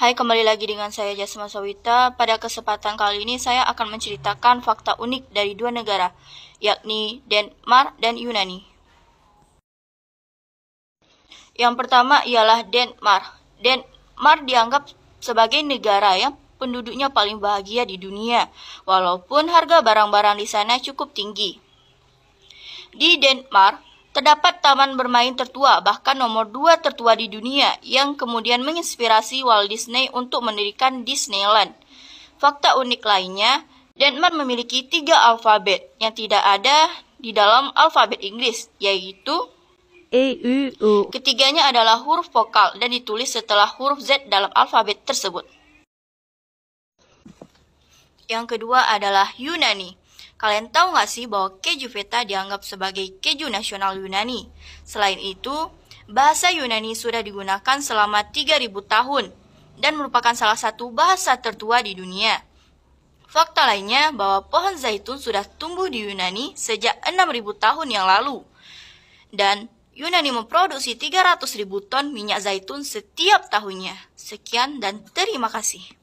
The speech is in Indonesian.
Hai, kembali lagi dengan saya Jasma Sawita. Pada kesempatan kali ini saya akan menceritakan fakta unik dari dua negara, yakni Denmark dan Yunani. Yang pertama ialah Denmark. Denmark dianggap sebagai negara yang penduduknya paling bahagia di dunia, walaupun harga barang-barang di sana cukup tinggi. Di Denmark, Terdapat taman bermain tertua, bahkan nomor dua tertua di dunia, yang kemudian menginspirasi Walt Disney untuk mendirikan Disneyland. Fakta unik lainnya, Denmark memiliki tiga alfabet yang tidak ada di dalam alfabet Inggris, yaitu E, U, U. Ketiganya adalah huruf vokal dan ditulis setelah huruf Z dalam alfabet tersebut. Yang kedua adalah Yunani. Kalian tahu nggak sih bahwa keju feta dianggap sebagai keju nasional Yunani? Selain itu, bahasa Yunani sudah digunakan selama 3000 tahun dan merupakan salah satu bahasa tertua di dunia. Fakta lainnya bahwa pohon zaitun sudah tumbuh di Yunani sejak 6000 tahun yang lalu. Dan Yunani memproduksi 300.000 ton minyak zaitun setiap tahunnya. Sekian dan terima kasih.